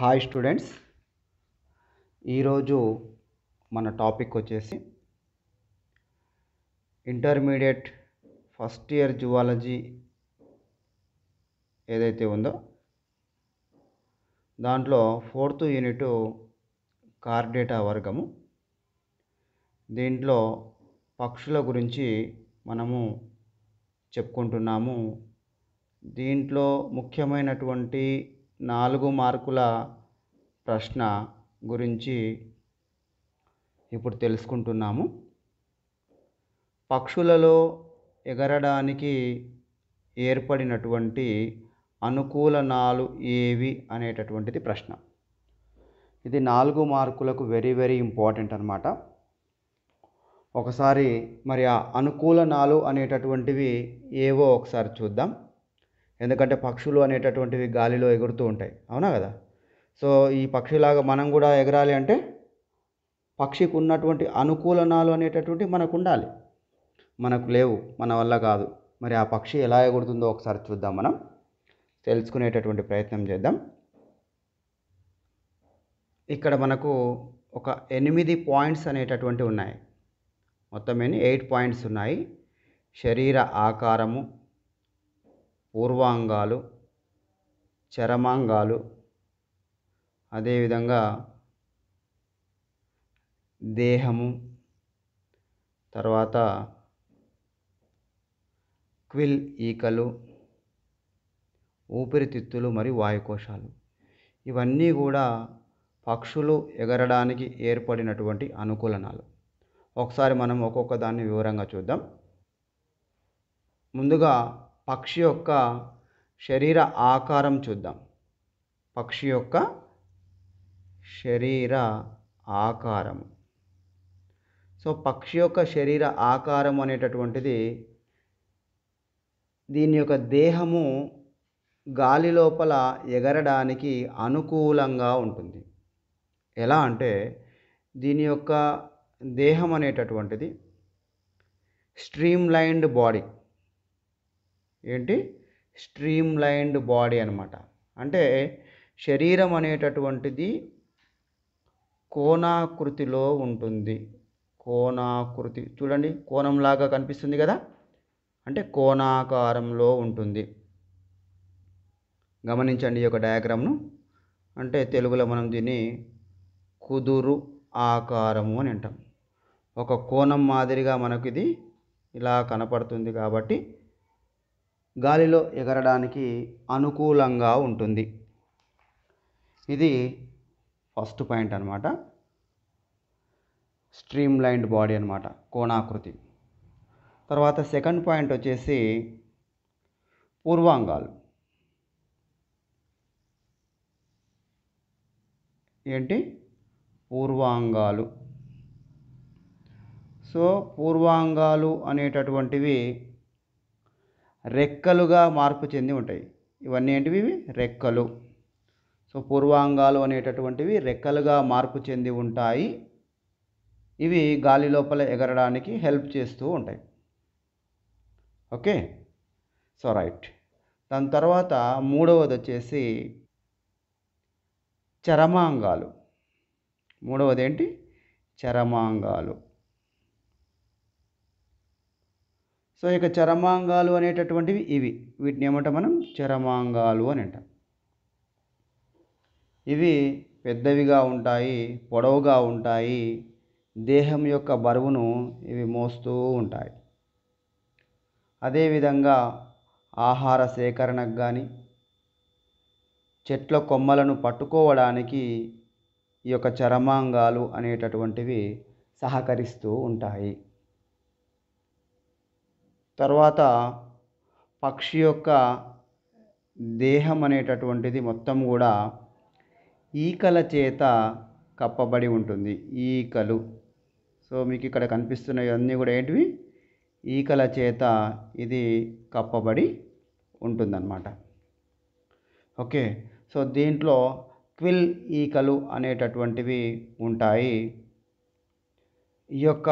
hi students ఈరోజు మన topic వచ్చేసి ఇంటర్మీడియట్ ఫస్ట్ ఇయర్ జువాలజీ ఏదైతే ఉందో దాంట్లో ఫోర్త్ యూనిట్ కార్డేటా వర్గము దీంట్లో పక్షుల గురించి మనము చెప్పుకుంటున్నాము దీంట్లో ముఖ్యమైనటువంటి నాలుగు మార్కుల ప్రశ్న గురించి ఇప్పుడు తెలుసుకుంటున్నాము పక్షులలో ఎగరడానికి ఏర్పడినటువంటి అనుకూలనాలు ఏవి అనేటటువంటిది ప్రశ్న ఇది నాలుగు మార్కులకు వెరీ వెరీ ఇంపార్టెంట్ అనమాట ఒకసారి మరి ఆ అనుకూలనాలు అనేటటువంటివి ఏవో ఒకసారి చూద్దాం ఎందుకంటే పక్షులు అనేటటువంటివి గాలిలో ఎగురుతూ ఉంటాయి అవునా కదా సో ఈ పక్షిలాగా మనం కూడా ఎగరాలి అంటే పక్షికి ఉన్నటువంటి అనుకూలనాలు అనేటటువంటి మనకు ఉండాలి మనకు లేవు మన వల్ల కాదు మరి ఆ పక్షి ఎలా ఎగురుతుందో ఒకసారి చూద్దాం మనం తెలుసుకునేటటువంటి ప్రయత్నం చేద్దాం ఇక్కడ మనకు ఒక ఎనిమిది పాయింట్స్ అనేటటువంటి ఉన్నాయి మొత్తం ఎన్ని ఎయిట్ పాయింట్స్ ఉన్నాయి శరీర ఆకారము పూర్వాంగాలు చరమాంగాలు అదేవిధంగా దేహము తర్వాత క్విల్ ఈకలు ఊపిరితిత్తులు మరియు వాయుకోశాలు ఇవన్నీ కూడా పక్షులు ఎగరడానికి ఏర్పడినటువంటి అనుకూలనాలు ఒకసారి మనం ఒక్కొక్క దాన్ని వివరంగా చూద్దాం ముందుగా పక్షి యొక్క శరీర ఆకారం చూద్దాం పక్షి యొక్క శరీర ఆకారం సో పక్షి యొక్క శరీర ఆకారం అనేటటువంటిది దీని యొక్క దేహము గాలి లోపల ఎగరడానికి అనుకూలంగా ఉంటుంది ఎలా అంటే దీని యొక్క దేహం అనేటటువంటిది స్ట్రీమ్ లైన్డ్ బాడీ ఏంటి స్ట్రీమ్ లైన్డ్ బాడీ అనమాట అంటే శరీరం అనేటటువంటిది కోణాకృతిలో ఉంటుంది కోణాకృతి చూడండి కోణంలాగా కనిపిస్తుంది కదా అంటే కోణాకారంలో ఉంటుంది గమనించండి ఈ యొక్క డయాగ్రామ్ను అంటే తెలుగులో మనం దీన్ని కుదురు ఆకారము అని అంటాం ఒక కోణం మాదిరిగా మనకు ఇది ఇలా కనపడుతుంది కాబట్టి గాలిలో ఎగరడానికి అనుకూలంగా ఉంటుంది ఇది ఫస్ట్ పాయింట్ అనమాట స్ట్రీమ్ లైన్డ్ బాడీ అనమాట కోణాకృతి తర్వాత సెకండ్ పాయింట్ వచ్చేసి పూర్వాంగాలు ఏంటి పూర్వాంగాలు సో పూర్వాంగాలు అనేటటువంటివి రెక్కలుగా మార్పు చెంది ఉంటాయి ఇవన్నీ ఏంటివి ఇవి రెక్కలు సో పూర్వాంగాలు అనేటటువంటివి రెక్కలుగా మార్పు చెంది ఉంటాయి ఇవి గాలి లోపల ఎగరడానికి హెల్ప్ చేస్తూ ఉంటాయి ఓకే సో రైట్ దాని తర్వాత మూడవది వచ్చేసి చరమాంగాలు మూడవది ఏంటి చరమాంగాలు సో ఇక చరమాంగాలు అనేటటువంటివి ఇవి వీటిని ఏమంట మనం చరమాంగాలు అని అంటాం ఇవి పెద్దవిగా ఉంటాయి పొడవుగా ఉంటాయి దేహం యొక్క బరువును ఇవి మోస్తూ ఉంటాయి అదేవిధంగా ఆహార సేకరణకు కానీ చెట్ల కొమ్మలను పట్టుకోవడానికి ఈ యొక్క చరమాంగాలు అనేటటువంటివి సహకరిస్తూ ఉంటాయి తర్వాత పక్షి యొక్క దేహం అనేటటువంటిది మొత్తం కూడా ఈకల చేత కప్పబడి ఉంటుంది ఈకలు సో మీకు ఇక్కడ కనిపిస్తున్నవి అన్నీ కూడా ఏంటివి ఈకల చేత ఇది కప్పబడి ఉంటుందన్నమాట ఓకే సో దీంట్లో క్విల్ ఈకలు అనేటటువంటివి ఉంటాయి ఈ యొక్క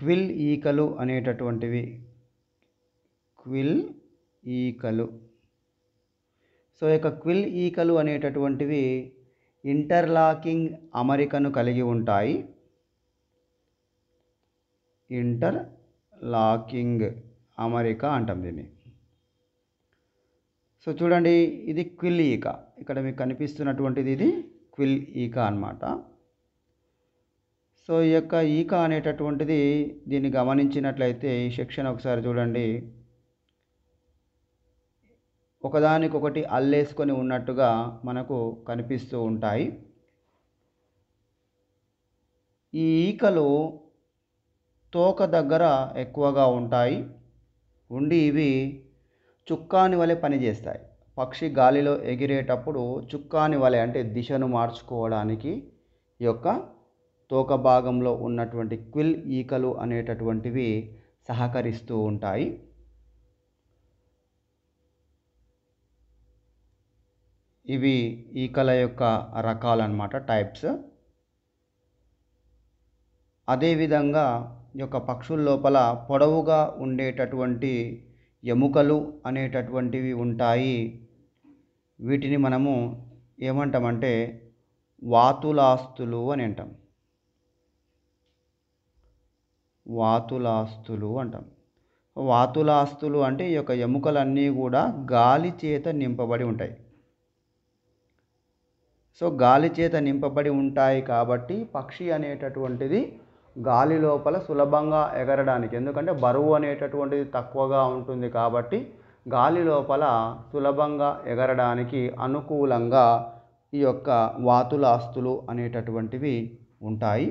క్విల్ ఈకలు అనేటటువంటివి క్విల్ ఈకలు సో యొక్క క్విల్ ఈకలు అనేటటువంటివి ఇంటర్లాకింగ్ అమరికను కలిగి ఉంటాయి ఇంటర్ లాకింగ్ అమరిక అంటాం దీన్ని సో చూడండి ఇది క్విల్ ఈక ఇక్కడ మీకు కనిపిస్తున్నటువంటిది ఇది క్విల్ ఈక అనమాట సో ఈ యొక్క ఈక అనేటటువంటిది దీన్ని గమనించినట్లయితే ఈ సెక్షన్ ఒకసారి చూడండి ఒకదానికొకటి అల్లేసుకొని ఉన్నట్టుగా మనకు కనిపిస్తూ ఉంటాయి ఈ ఈకలు తోక దగ్గర ఎక్కువగా ఉంటాయి ఉండి ఇవి చుక్కాని వలె పనిచేస్తాయి పక్షి గాలిలో ఎగిరేటప్పుడు చుక్కాని వలె అంటే దిశను మార్చుకోవడానికి ఈ యొక్క తోక భాగంలో ఉన్నటువంటి క్విల్ ఈకలు అనేటటువంటివి సహకరిస్తూ ఉంటాయి ఇవి ఈకల యొక్క రకాలు టైప్స్ అదేవిధంగా ఈ యొక్క పక్షుల లోపల పొడవుగా ఉండేటటువంటి ఎముకలు అనేటటువంటివి ఉంటాయి వీటిని మనము ఏమంటామంటే వాతులాస్తులు అని అంటాం వాతులాస్తులు అంటాం వాతులాస్తులు అంటే ఈ యొక్క ఎముకలన్నీ కూడా గాలి చేత నింపబడి ఉంటాయి సో గాలి చేత నింపబడి ఉంటాయి కాబట్టి పక్షి అనేటటువంటిది గాలి లోపల సులభంగా ఎగరడానికి ఎందుకంటే బరువు అనేటటువంటిది తక్కువగా ఉంటుంది కాబట్టి గాలి లోపల సులభంగా ఎగరడానికి అనుకూలంగా ఈ యొక్క వాతులాస్తులు అనేటటువంటివి ఉంటాయి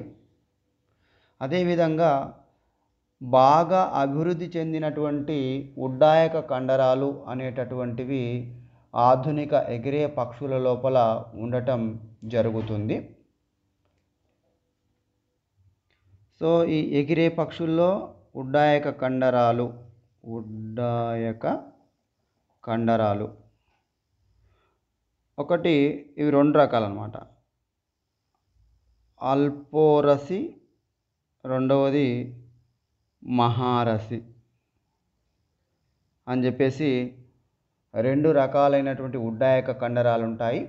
అదేవిధంగా బాగా అభివృద్ధి చెందినటువంటి ఉడ్డాయక కండరాలు అనేటటువంటివి ఆధునిక ఎగిరే పక్షుల లోపల ఉండటం జరుగుతుంది సో ఈ ఎగిరే పక్షుల్లో ఉడ్డాయక కండరాలు ఉడ్డాయక కండరాలు ఒకటి ఇవి రెండు రకాలు అనమాట అల్పోరసి రెండవది మహారసి అని చెప్పేసి రెండు రకాలైనటువంటి ఉడ్డాయక కండరాలు ఉంటాయి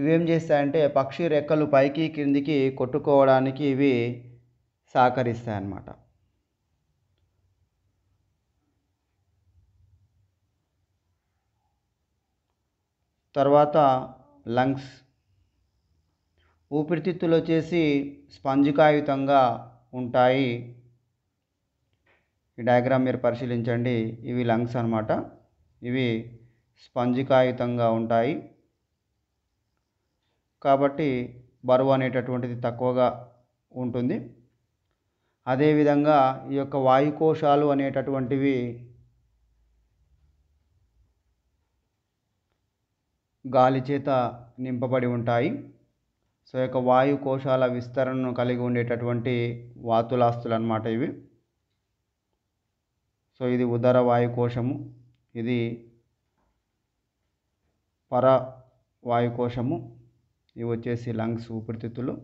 ఇవేం చేస్తాయంటే పక్షి రెక్కలు పైకి క్రిందికి కొట్టుకోవడానికి ఇవి సహకరిస్తాయి అన్నమాట తర్వాత లంగ్స్ ఊపిరితిత్తులు వచ్చేసి స్పంజికాయుతంగా ఉంటాయి ఈ డయాగ్రామ్ మీరు పరిశీలించండి ఇవి లంగ్స్ అనమాట ఇవి స్పంజికాయుతంగా ఉంటాయి కాబట్టి బరువు అనేటటువంటిది తక్కువగా ఉంటుంది అదేవిధంగా ఈ యొక్క వాయుకోశాలు అనేటటువంటివి గాలి చేత నింపబడి ఉంటాయి సో యొక్క వాయుకోశాల విస్తరణను కలిగి ఉండేటటువంటి వాతులాస్తులు అన్నమాట ఇవి సో ఇది ఉదర వాయుకోశము ఇది పర వాయుకోశము ఇవి వచ్చేసి లంగ్స్ ఊపిరితిత్తులు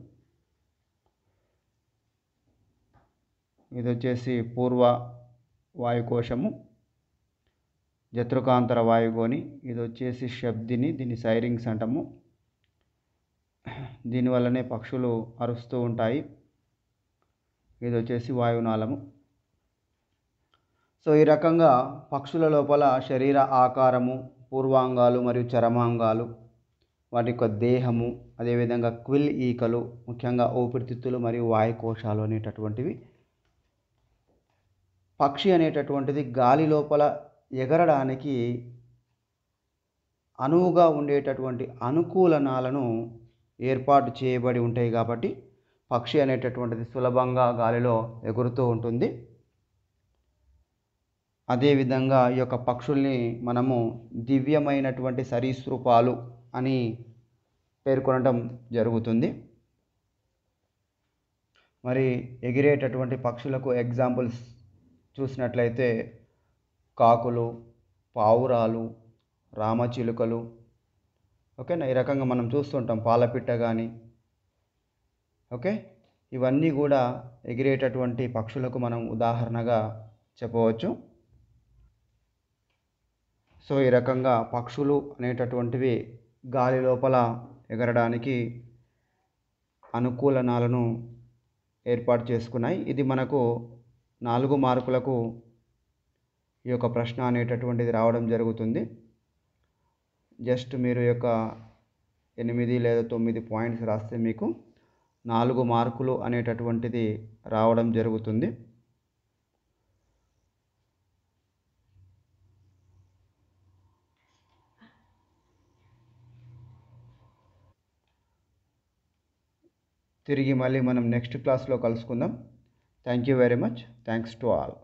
ఇది వచ్చేసి పూర్వ వాయుకోశము జత్రుకాంతర వాయుగోని ఇది వచ్చేసి శబ్దిని దీన్ని సైరింగ్స్ అంటాము దీనివల్లనే పక్షులు అరుస్తూ ఉంటాయి ఇది వచ్చేసి వాయునాళము సో ఈ రకంగా పక్షుల లోపల శరీర ఆకారము పూర్వాంగాలు మరియు చరమాంగాలు వాటి యొక్క దేహము అదేవిధంగా క్విల్ ఈకలు ముఖ్యంగా ఊపిరితిత్తులు మరియు వాయుకోశాలు అనేటటువంటివి పక్షి అనేటటువంటిది గాలి లోపల ఎగరడానికి అనువుగా ఉండేటటువంటి అనుకూలనాలను ఏర్పాటు చేయబడి ఉంటాయి కాబట్టి పక్షి అనేటటువంటిది సులభంగా గాలిలో ఎగురుతూ ఉంటుంది అదేవిధంగా ఈ యొక్క పక్షుల్ని మనము దివ్యమైనటువంటి సరీసృపాలు అని పేర్కొనడం జరుగుతుంది మరి ఎగిరేటటువంటి పక్షులకు ఎగ్జాంపుల్స్ చూసినట్లయితే కాకులు పావురాలు రామచిలుకలు ఓకేనా ఈ రకంగా మనం చూస్తుంటాం పాలపిట్ట కానీ ఓకే ఇవన్నీ కూడా ఎగిరేటటువంటి పక్షులకు మనం ఉదాహరణగా చెప్పవచ్చు సో ఈ రకంగా పక్షులు అనేటటువంటివి గాలి లోపల ఎగరడానికి అనుకూలనాలను ఏర్పాటు చేసుకున్నాయి ఇది మనకు నాలుగు మార్కులకు ఈ యొక్క ప్రశ్న అనేటటువంటిది రావడం జరుగుతుంది జస్ట్ మీరు యొక్క ఎనిమిది లేదా తొమ్మిది పాయింట్స్ రాస్తే మీకు నాలుగు మార్కులు అనేటటువంటిది రావడం జరుగుతుంది తిరిగి మళ్ళీ మనం నెక్స్ట్ క్లాస్లో కలుసుకుందాం thank you very much thanks to all